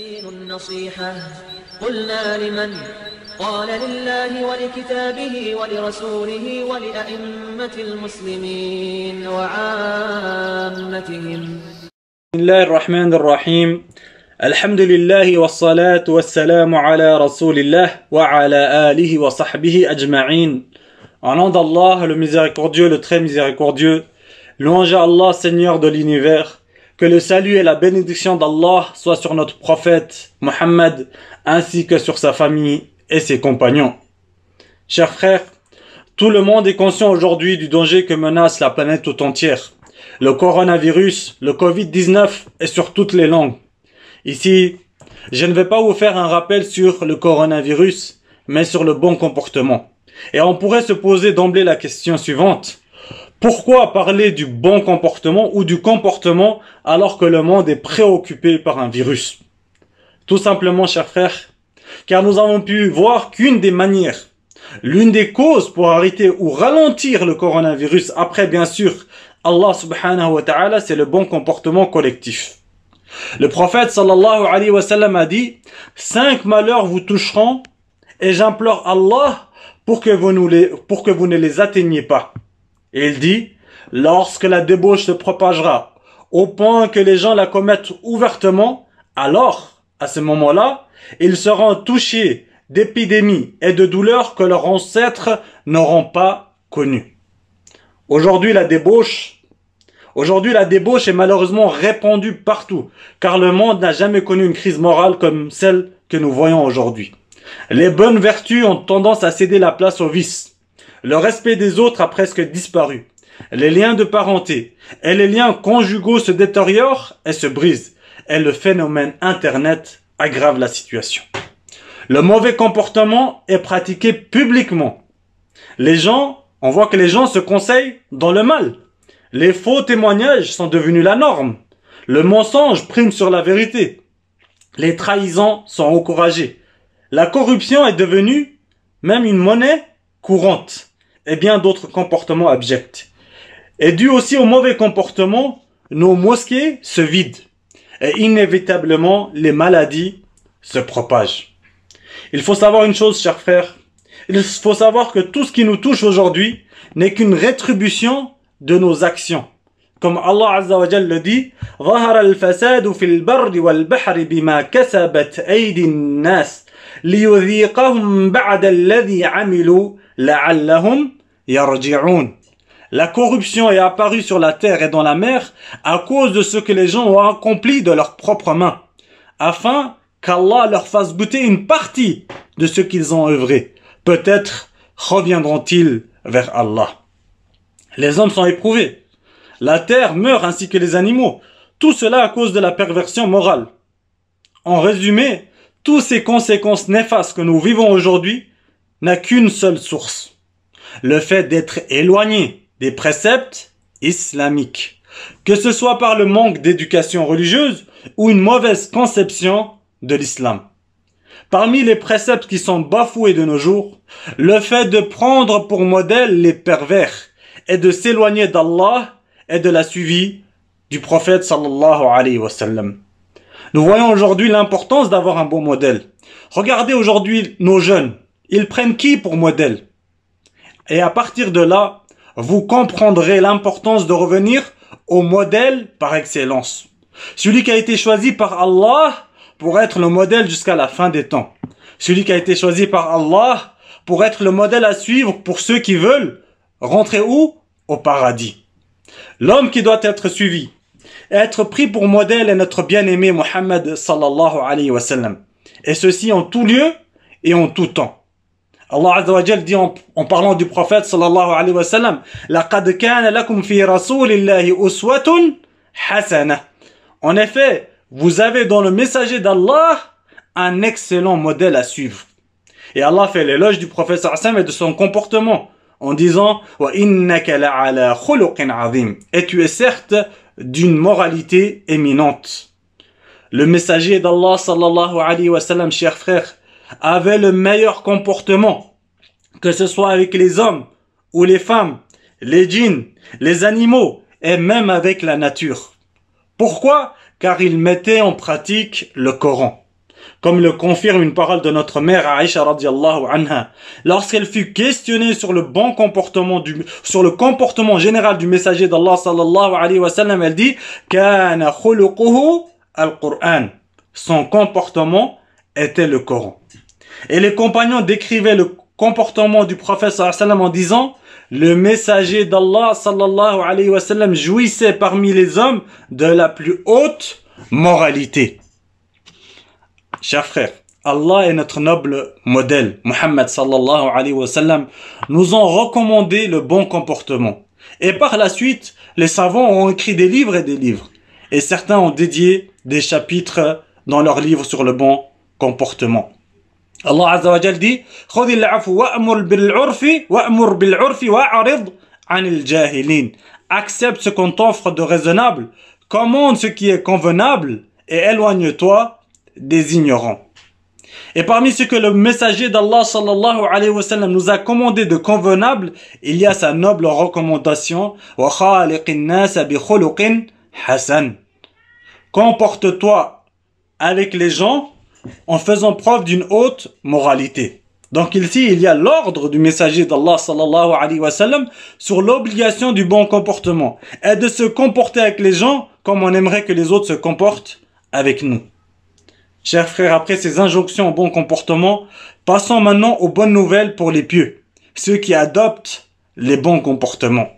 الدين النصيحة قلنا لمن قال لله ولكتابه ولرسوله ولأئمة المسلمين وعامتهم بسم الله الرحمن الرحيم الحمد لله والصلاة والسلام على رسول الله وعلى آله وصحبه أجمعين En nom d'Allah, le miséricordieux, le très miséricordieux, louange à Allah, Seigneur de l'univers, Que le salut et la bénédiction d'Allah soient sur notre prophète Mohammed ainsi que sur sa famille et ses compagnons. Chers frères, tout le monde est conscient aujourd'hui du danger que menace la planète tout entière. Le coronavirus, le Covid-19 est sur toutes les langues. Ici, je ne vais pas vous faire un rappel sur le coronavirus, mais sur le bon comportement. Et on pourrait se poser d'emblée la question suivante. Pourquoi parler du bon comportement ou du comportement alors que le monde est préoccupé par un virus Tout simplement, chers frères, car nous avons pu voir qu'une des manières, l'une des causes pour arrêter ou ralentir le coronavirus, après bien sûr Allah subhanahu wa ta'ala, c'est le bon comportement collectif. Le prophète sallallahu alayhi wa sallam a dit, cinq malheurs vous toucheront et j'implore Allah pour que vous, pour que vous ne les atteigniez pas il dit, lorsque la débauche se propagera au point que les gens la commettent ouvertement, alors, à ce moment-là, ils seront touchés d'épidémies et de douleurs que leurs ancêtres n'auront pas connues. Aujourd'hui, la débauche, aujourd'hui, la débauche est malheureusement répandue partout, car le monde n'a jamais connu une crise morale comme celle que nous voyons aujourd'hui. Les bonnes vertus ont tendance à céder la place aux vices. Le respect des autres a presque disparu. Les liens de parenté et les liens conjugaux se détériorent et se brisent. Et le phénomène Internet aggrave la situation. Le mauvais comportement est pratiqué publiquement. Les gens, on voit que les gens se conseillent dans le mal. Les faux témoignages sont devenus la norme. Le mensonge prime sur la vérité. Les trahisons sont encouragés. La corruption est devenue même une monnaie courante et bien d'autres comportements abjects. Et dû aussi au mauvais comportement, nos mosquées se vident et inévitablement les maladies se propagent. Il faut savoir une chose, chers frères. Il faut savoir que tout ce qui nous touche aujourd'hui n'est qu'une rétribution de nos actions. Comme Allah Azza wa le dit, ظهر الفساد في البر والبحر بما كسبت الناس ليذيقهم بعد الذي عملوا لعلهم la corruption est apparue sur la terre et dans la mer à cause de ce que les gens ont accompli de leurs propres mains, afin qu'Allah leur fasse goûter une partie de ce qu'ils ont œuvré. Peut-être reviendront-ils vers Allah. Les hommes sont éprouvés. La terre meurt ainsi que les animaux. Tout cela à cause de la perversion morale. En résumé, toutes ces conséquences néfastes que nous vivons aujourd'hui n'ont qu'une seule source le fait d'être éloigné des préceptes islamiques, que ce soit par le manque d'éducation religieuse ou une mauvaise conception de l'islam. Parmi les préceptes qui sont bafoués de nos jours, le fait de prendre pour modèle les pervers et de s'éloigner d'Allah et de la suivi du prophète sallallahu alayhi wa sallam. Nous voyons aujourd'hui l'importance d'avoir un bon modèle. Regardez aujourd'hui nos jeunes. Ils prennent qui pour modèle et à partir de là, vous comprendrez l'importance de revenir au modèle par excellence. Celui qui a été choisi par Allah pour être le modèle jusqu'à la fin des temps. Celui qui a été choisi par Allah pour être le modèle à suivre pour ceux qui veulent rentrer où Au paradis. L'homme qui doit être suivi, être pris pour modèle est notre bien-aimé Mohammed sallallahu alayhi wa Et ceci en tout lieu et en tout temps. Allah Azza wa dit en, en, parlant du prophète sallallahu alayhi wa sallam لَقَدْ كَانَ لَكُمْ فِي رَسُولِ اللَّهِ أُسْوَةٌ En effet, vous avez dans le messager d'Allah un excellent modèle à suivre. Et Allah fait l'éloge du prophète sallallahu et de son comportement en disant Et tu es certes d'une moralité éminente. Le messager d'Allah sallallahu alayhi wa sallam, chers frères, avait le meilleur comportement, que ce soit avec les hommes ou les femmes, les djinns, les animaux et même avec la nature. Pourquoi Car il mettait en pratique le Coran. Comme le confirme une parole de notre mère Aïcha radiallahu anha, lorsqu'elle fut questionnée sur le bon comportement du, sur le comportement général du messager d'Allah sallallahu alayhi wa sallam, elle dit, Son comportement était le Coran. Et les compagnons décrivaient le comportement du prophète sallam en disant le messager d'Allah sallallahu alayhi wa sallam jouissait parmi les hommes de la plus haute moralité. Chers frères, Allah et notre noble modèle. Muhammad sallallahu alayhi wa sallam nous ont recommandé le bon comportement. Et par la suite, les savants ont écrit des livres et des livres. Et certains ont dédié des chapitres dans leurs livres sur le bon comportement. Allah accepte ce qu'on t'offre de raisonnable commande ce qui est convenable et éloigne-toi des ignorants et parmi ce que le messager d'Allah sallallahu alayhi wa sallam nous a commandé de convenable, il y a sa noble recommandation Comporte-toi avec les gens en faisant preuve d'une haute moralité. Donc ici, il y a l'ordre du messager d'Allah sur l'obligation du bon comportement et de se comporter avec les gens comme on aimerait que les autres se comportent avec nous. Chers frères, après ces injonctions au bon comportement, passons maintenant aux bonnes nouvelles pour les pieux, ceux qui adoptent les bons comportements.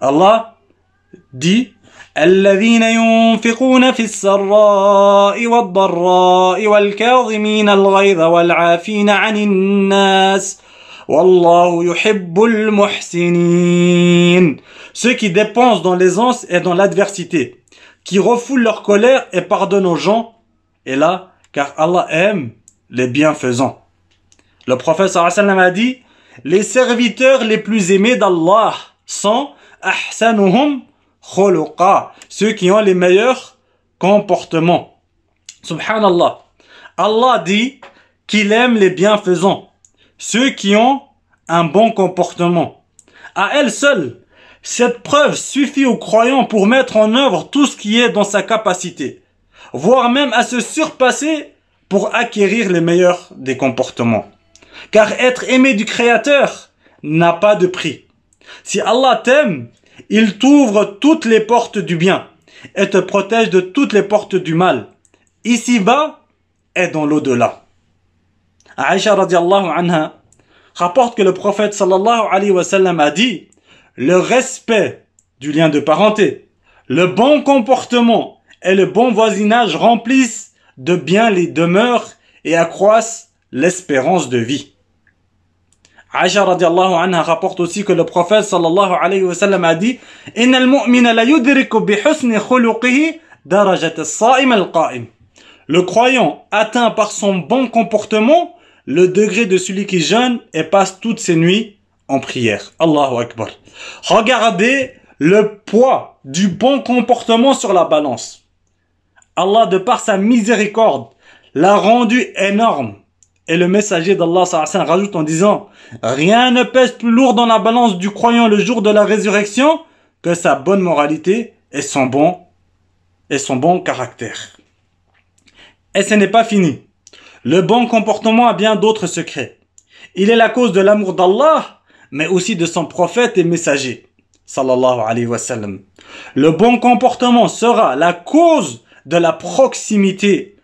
Allah dit Ceux qui dépensent dans l'aisance et dans l'adversité, qui refoulent leur colère et pardonnent aux gens, et là, car Allah aime les bienfaisants. Le prophète sallam a dit, les serviteurs les plus aimés d'Allah sont ahsanuhum ceux qui ont les meilleurs comportements. Subhanallah. Allah dit qu'il aime les bienfaisants, ceux qui ont un bon comportement. À elle seule, cette preuve suffit aux croyants pour mettre en œuvre tout ce qui est dans sa capacité, voire même à se surpasser pour acquérir les meilleurs des comportements. Car être aimé du Créateur n'a pas de prix. Si Allah t'aime, il t'ouvre toutes les portes du bien et te protège de toutes les portes du mal, ici-bas et dans l'au-delà. Aïcha radiallahu anha rapporte que le prophète sallallahu alayhi wa sallam a dit le respect du lien de parenté, le bon comportement et le bon voisinage remplissent de bien les demeures et accroissent l'espérance de vie. Aisha radiallahu anha rapporte aussi que le prophète sallallahu alayhi wa sallam a dit « Le croyant atteint par son bon comportement le degré de celui qui jeûne et passe toutes ses nuits en prière. Allahu Akbar. Regardez le poids du bon comportement sur la balance. Allah, de par sa miséricorde, l'a rendu énorme. Et le messager d'Allah rajoute en disant Rien ne pèse plus lourd dans la balance du croyant le jour de la résurrection que sa bonne moralité et son bon, et son bon caractère. Et ce n'est pas fini. Le bon comportement a bien d'autres secrets. Il est la cause de l'amour d'Allah, mais aussi de son prophète et messager. Sallallahu alayhi wa sallam. Le bon comportement sera la cause de la proximité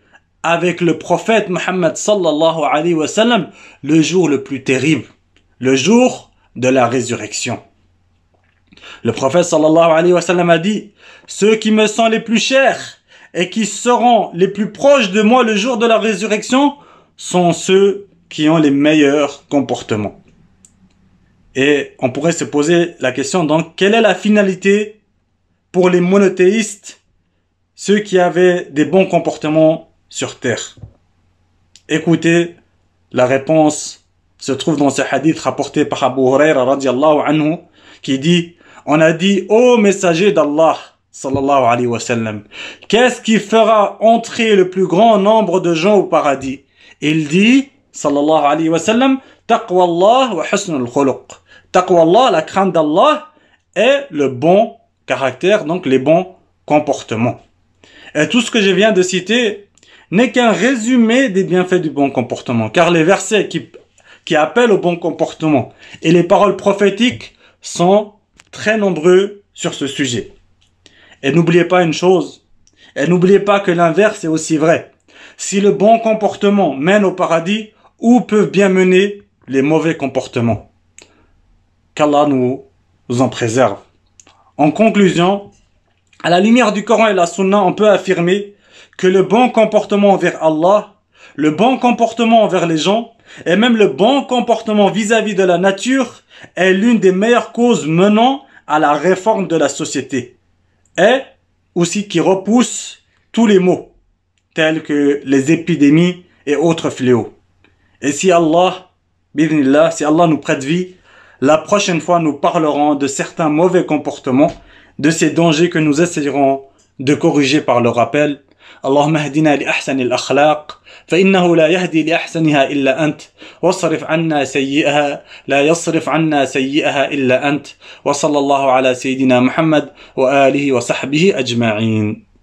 avec le prophète Mohammed sallallahu alayhi wa sallam le jour le plus terrible, le jour de la résurrection. Le prophète sallallahu alayhi wa sallam a dit Ceux qui me sont les plus chers et qui seront les plus proches de moi le jour de la résurrection sont ceux qui ont les meilleurs comportements. Et on pourrait se poser la question donc, quelle est la finalité pour les monothéistes, ceux qui avaient des bons comportements sur terre. Écoutez, la réponse se trouve dans ce hadith rapporté par Abu Huraira radiallahu anhu qui dit On a dit Ô messager d'Allah sallallahu alayhi wa qu'est-ce qui fera entrer le plus grand nombre de gens au paradis Il dit sallallahu alayhi wa sallam Taqwa Allah wa husnul khuluq. Taqwa Allah, la crainte d'Allah, est le bon caractère, donc les bons comportements. Et tout ce que je viens de citer n'est qu'un résumé des bienfaits du bon comportement, car les versets qui, qui appellent au bon comportement et les paroles prophétiques sont très nombreux sur ce sujet. Et n'oubliez pas une chose, et n'oubliez pas que l'inverse est aussi vrai. Si le bon comportement mène au paradis, où peuvent bien mener les mauvais comportements Qu'Allah nous, nous en préserve. En conclusion, à la lumière du Coran et la Sunna, on peut affirmer que le bon comportement envers Allah, le bon comportement envers les gens, et même le bon comportement vis-à-vis de la nature est l'une des meilleures causes menant à la réforme de la société, et aussi qui repousse tous les maux, tels que les épidémies et autres fléaux. Et si Allah, bidnillah, si Allah nous prête vie, la prochaine fois nous parlerons de certains mauvais comportements, de ces dangers que nous essayerons de corriger par le rappel اللهم اهدنا لاحسن الاخلاق فانه لا يهدي لاحسنها الا انت واصرف عنا سيئها لا يصرف عنا سيئها الا انت وصلى الله على سيدنا محمد واله وصحبه اجمعين